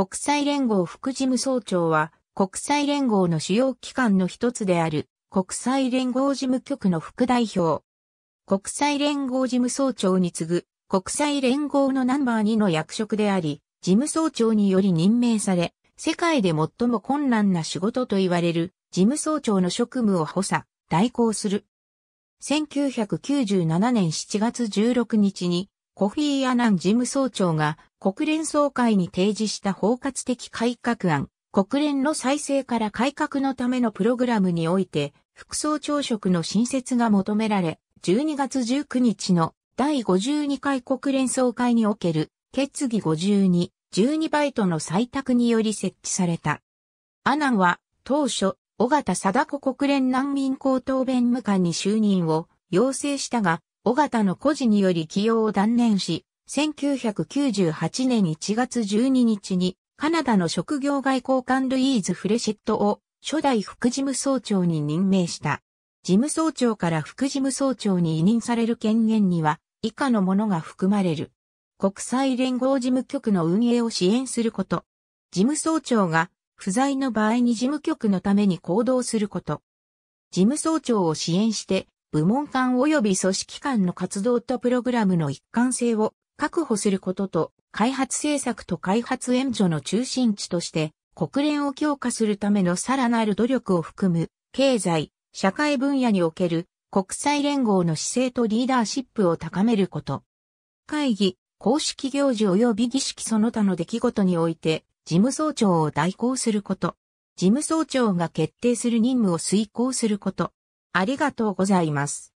国際連合副事務総長は、国際連合の主要機関の一つである、国際連合事務局の副代表。国際連合事務総長に次ぐ、国際連合のナンバー2の役職であり、事務総長により任命され、世界で最も困難な仕事と言われる事務総長の職務を補佐、代行する。1997年7月16日にコフィー・アナン事務総長が国連総会に提示した包括的改革案、国連の再生から改革のためのプログラムにおいて、副総長職の新設が求められ、12月19日の第52回国連総会における決議52、12バイトの採択により設置された。アナンは当初、小形貞子国連難民高等弁務官に就任を要請したが、小形の孤児により起用を断念し、1998年1月12日に、カナダの職業外交官ルイーズ・フレシェットを初代副事務総長に任命した。事務総長から副事務総長に委任される権限には以下のものが含まれる。国際連合事務局の運営を支援すること。事務総長が不在の場合に事務局のために行動すること。事務総長を支援して部門間及び組織間の活動とプログラムの一貫性を確保することと、開発政策と開発援助の中心地として、国連を強化するためのさらなる努力を含む、経済、社会分野における国際連合の姿勢とリーダーシップを高めること。会議、公式行事及び儀式その他の出来事において、事務総長を代行すること。事務総長が決定する任務を遂行すること。ありがとうございます。